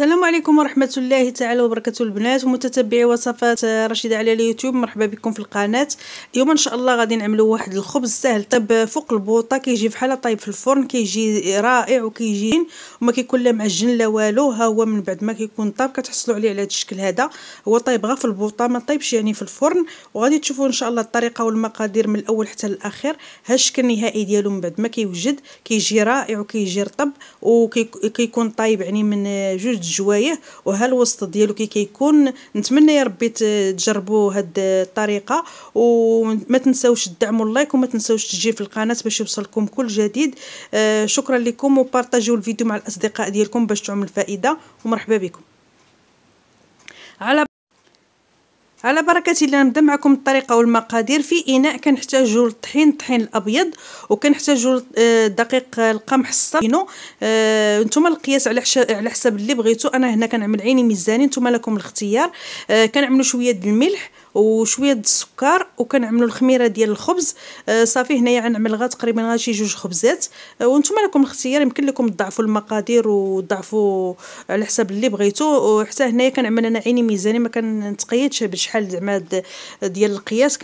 السلام عليكم ورحمة الله تعالى وبركاته البنات ومتتبعي وصفات رشيدة على اليوتيوب مرحبا بكم في القناة اليوم ان شاء الله غادي نعملو واحد الخبز سهل طب فوق البوطة كيجي بحال طايب في الفرن كيجي رائع وكيجي وما كيكون لا معجن لا والو ها هو من بعد ما كيكون طاب كتحصلوا عليه على هذا الشكل هذا هو طايب غا في البوطة ما طايبش يعني في الفرن وغادي تشوفوا ان شاء الله الطريقة والمقادير من الاول حتى الاخر ها الشكل النهائي ديالو من بعد ما كيوجد كيجي رائع وكيجي رطب وكيكون طايب يعني من جوج الجوايه وها الوسط ديالو كي كيكون نتمنى يا ربي تجربوا هاد الطريقه وما تنساوش الدعم اللايك وما تنساوش تجي في القناه باش يوصلكم كل جديد آه، شكرا لكم وبارطاجيو الفيديو مع الاصدقاء ديالكم باش تعم الفائده ومرحبا بكم على على بركه الله نبدا معكم الطريقه والمقادير في اناء كنحتاجو الطحين الطحين الابيض وكنحتاجوا آه، دقيق القمح الصافينو أه نتوما القياس على على حسب اللي بغيتو انا هنا كنعمل عيني ميزاني نتوما لكم الاختيار أه كنعملو شويه د الملح وشويه د السكر وكنعملوا الخميره ديال الخبز آه، صافي هنايا غنعمل غا تقريبا غا شي جوج خبزات آه، وانتم لكم الاختيار يمكن لكم تضعفوا المقادير وتضعفوا على حساب اللي بغيتو وحتى هنايا كنعمل انا عيني ميزاني ما كنتقيدش بشحال زعما ديال القياس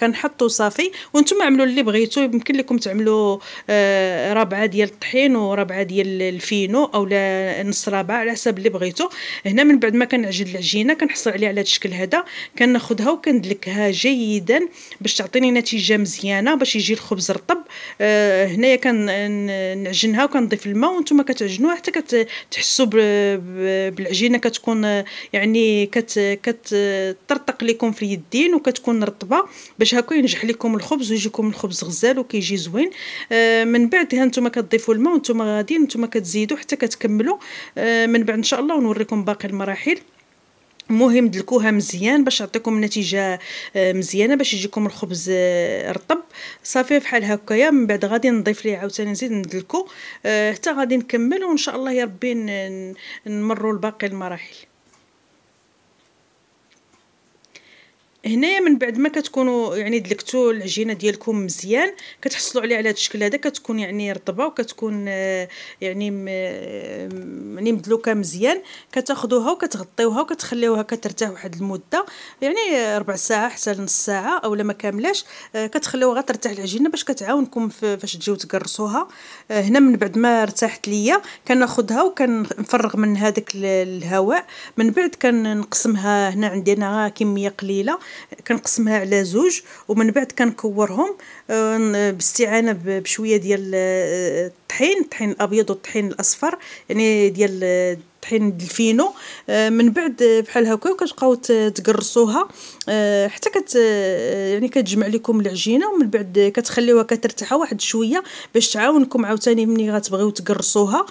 كنحطوا صافي وانتم عملوا اللي بغيتو يمكن لكم تعملوا آه، ربعه ديال الطحين وربعه ديال الفينو اولا نص ربع على حسب اللي بغيتو هنا من بعد ما كنعجن العجينه كنحصل عليها على هذا الشكل هذا كناخذ كناخذها وكندلكها جيدا باش تعطيني نتيجه مزيانه باش يجي الخبز رطب آه هنايا كنعجنها وكنضيف الماء وانتم كتعجنوها حتى كتحسوا بالعجينه كتكون يعني كترتق كتطرطق لكم في اليدين وكتكون رطبه باش هكا ينجح لكم الخبز ويجيكم الخبز غزال وكيجي زوين آه من بعد ها نتوما كتضيفوا الماء وانتم غاديين نتوما كتزيدوا حتى كتكملوا آه من بعد ان شاء الله ونوريكم باقي المراحل مهم دلكوها مزيان باش تعطيكم نتيجه آه، مزيانه باش يجيكم الخبز آه، رطب صافي بحال هكايا من بعد غادي نضيف ليه عاوتاني نزيد ندلكو آه، حتى غادي نكمل وان شاء الله يا ربي نمروا لباقي المراحل هنايا من بعد ما كتكونوا يعني دلكتوا العجينه ديالكم مزيان كتحصلوا عليها على هذا الشكل هذا كتكون يعني رطبه وكتكون آه، يعني آه، يعني مدلوكه مزيان كتاخذوها وكتغطيوها وكتخليوها كترتاح واحد المده يعني ربع ساعه حتى نص ساعه اولا ما كاملاش آه، كتخليوها غير ترتاح العجينه باش كتعاونكم فاش تجيو تكرسوها هنا من بعد ما ارتاحت ليا كناخذها وكنفرغ من هذاك الهواء من بعد كنقسمها هنا عندنا كميه قليله كنقسمها على زوج ومن بعد كنكورهم آه، باستعانه بشويه ديال آه، الطحين الطحين الابيض والطحين الاصفر يعني ديال آه، طحين الفينو آه، من بعد آه، بحال هكا كتبقاو تقرصوها آه، حتى كت يعني كتجمع لكم العجينه ومن بعد كتخليوها كترتاح واحد شويه باش تعاونكم عاوتاني ملي غتبغيو تقرصوها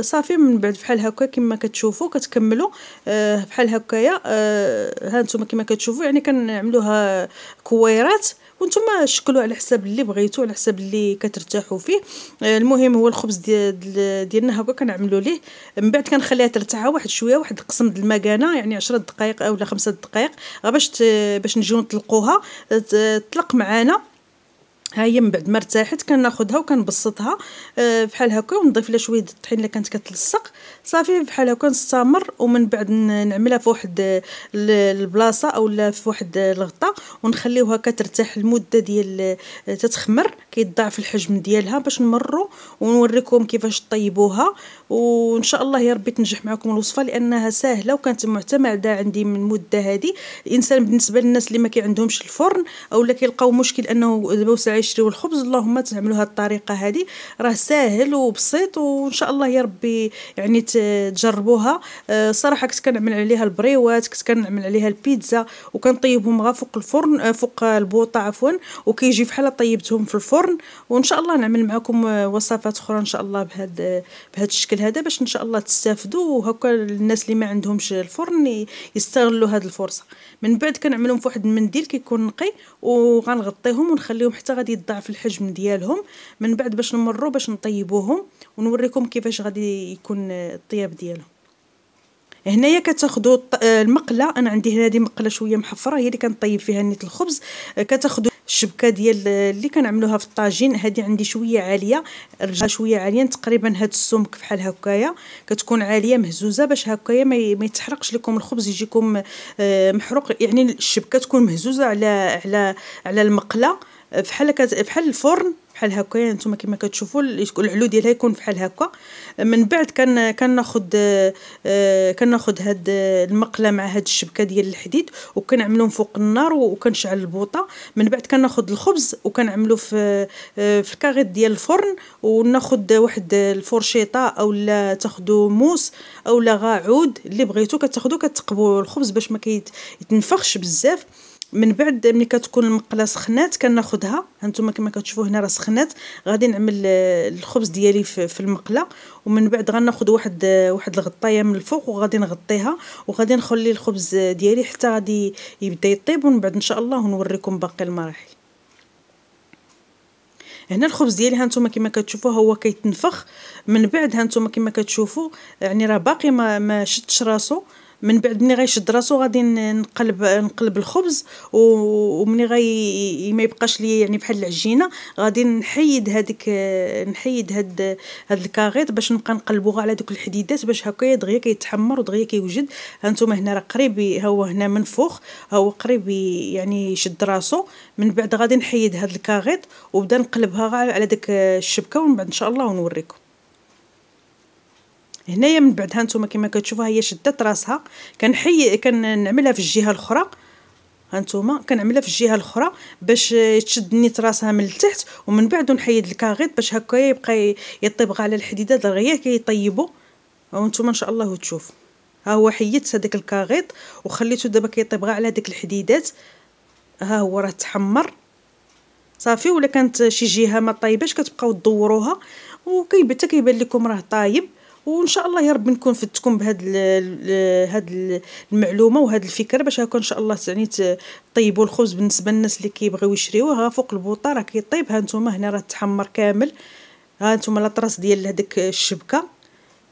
صافي من بعد بحال هكا كما كتشوفوا كتكملوا بحال هكايا ها انتم كما كتشوفوا يعني كنعملوها كويرات وانتم شكلوا على حساب اللي بغيتو على حساب اللي كترتاحوا فيه آه، المهم هو الخبز ديال ديالنا هكا كنعملوا ليه من بعد كنخليها ترتاح واحد شويه واحد القسم ديال المكانه يعني 10 دقائق اولا 5 دقائق باش باش نجيو نطلقوها آه، تطلق معانا ها هي من بعد ما ارتاحت كناخذها وكنبسطها أه بحال هكا ونضيف لها شويه الطحين اللي كانت كتلصق صافي بحال هكا نستمر ومن بعد نعملها في واحد آه، البلاصه اولا في واحد آه، الغطاء ونخليوها كترتاح المده ديال آه، تتخمر كيتضاعف الحجم ديالها باش نمروا ونوريكم كيفاش طيبوها وان شاء الله يا ربي تنجح معكم الوصفه لانها سهله وكانت معتمده عندي من المده هذه الانسان بالنسبه للناس اللي ما كيعندهمش الفرن اولا كيلقاو مشكل انه دابا العشري والخبز اللهم تعملوا هذه الطريقه هذه راه ساهل وبسيط وان شاء الله يا ربي يعني تجربوها آه، صراحه كنت كنعمل عليها البريوات كنت كنعمل عليها البيتزا وكنطيبهم غا فوق الفرن آه، فوق البوطه عفوا وكيجي بحال طيبتهم في الفرن وان شاء الله نعمل معكم آه، وصفات اخرى ان شاء الله بهذا بهذا الشكل هذا باش ان شاء الله تستافدوا وهكا الناس اللي ما عندهمش الفرن يستغلوا هذه الفرصه من بعد كنعملهم في واحد المنديل كيكون نقي وغنغطيهم ونخليهم حتى غادي غادي يتضاعف الحجم ديالهم من بعد باش نمروا باش نطيبوهم ونوريكم كيفاش غادي يكون الطياب ديالهم هنايا كتاخذوا آه، المقله انا عندي هنا هذه مقله شويه محفره هي اللي كنطيب فيها نيت الخبز آه، كتاخذوا الشبكه ديال آه، اللي كنعملوها في الطاجين هذه عندي شويه عاليه رجع شويه عاليه تقريبا هاد السمك بحال هكايا كتكون عاليه مهزوزه باش هكايا ما يتحرقش لكم الخبز يجيكم محروق يعني الشبكه تكون مهزوزه على على على المقله بحال هكا بحال الفرن بحال هكا يعني نتوما كما كتشوفوا العلو ديالها يكون بحال هكا من بعد كان كناخذ آه، كناخذ هاد آه، المقله مع هاد الشبكه ديال الحديد وكنعملهم فوق النار وكنشعل البوطه من بعد كناخذ الخبز وكنعملو في آه، في الكاغيط ديال الفرن وناخذ واحد الفرشيطه اولا تاخذوا موس اولا غاعود اللي بغيتو كتاخذوا كتقبوا الخبز باش ما كيتنفخش بزاف من بعد ملي كتكون المقله سخنات كناخذها هانتوما كما كتشوفوا هنا راه سخنات غادي نعمل الخبز ديالي في المقله ومن بعد غناخذ واحد واحد الغطايه من الفوق وغادي نغطيها وغادي نخلي الخبز ديالي حتى غادي يبدا يطيب ومن بعد ان شاء الله نوريكم باقي المراحل هنا الخبز ديالي هانتوما كما كتشوفوا هو كيتنفخ من بعد هانتوما كما كتشوفوا يعني راه باقي ما, ما شدش راسو من بعد ملي غيشد راسو غادي نقلب نقلب الخبز وملي غي ما يبقاش لي يعني بحال العجينه غادي نحيد هذيك نحيد هاد هاد الكاغيط باش نبقى نقلبو على دوك الحديدات باش هكا دغيا كيتحمر ودغيا كيوجد هانتوما هنا راه قريب ها هو هنا منفوخ ها هو قريب يعني يشد راسو من بعد غادي نحيد هاد الكاغيط وبدا نقلبها على داك الشبكه ومن بعد ان شاء الله ونوريكم هنايا من بعدها نتوما كما كتشوفوا هي شدات راسها كنحي كنعملها في الجهه الاخرى هانتوما كنعملها في الجهه الاخرى باش تشد نيت راسها من التحت ومن بعد نحيد الكاغيط باش هكا يبقى يطيبغ على الحديده دغيا كيطيبوا وانتم ان شاء الله تشوف ها هو حيدت هذاك الكاغيط وخليته دابا كيطيبغ على هذيك الحديدات ها هو راه تحمر صافي ولا كانت شي جهه ما طايباش كتبقاو تدوروها وكيبان حتى كيبان لكم راه طايب وان شاء الله يا رب نكون فدتكم بهاد هاد المعلومه وهاد الفكره باش هكا ان شاء الله يعني طيبوا الخبز بالنسبه للناس اللي كيبغيو يشريوه ها فوق البوطه راه كيطيب ها نتوما هنا راه تحمر كامل ها نتوما لاطراس ديال هذيك الشبكه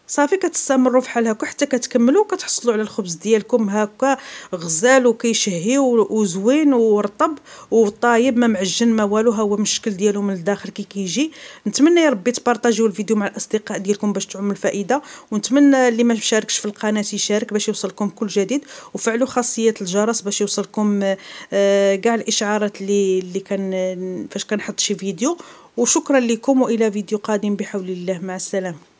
صافي كتستمروا فحال هكا حتى كتكملوا كتحصلوا على الخبز ديالكم هكا غزال وكيشهي وزوين ورطب وطايب ما معجن ما والو ها هو الشكل ديالو من الداخل كي كيجي نتمنى يا ربي تبارطاجيو الفيديو مع الاصدقاء ديالكم باش تعم الفائده ونتمنى اللي ما مشاركش في القناه يشارك باش يوصلكم كل جديد وفعلوا خاصيه الجرس باش يوصلكم آه، كاع الاشعارات اللي اللي كان فاش كنحط شي فيديو وشكرا لكم والى فيديو قادم بحول الله مع السلامه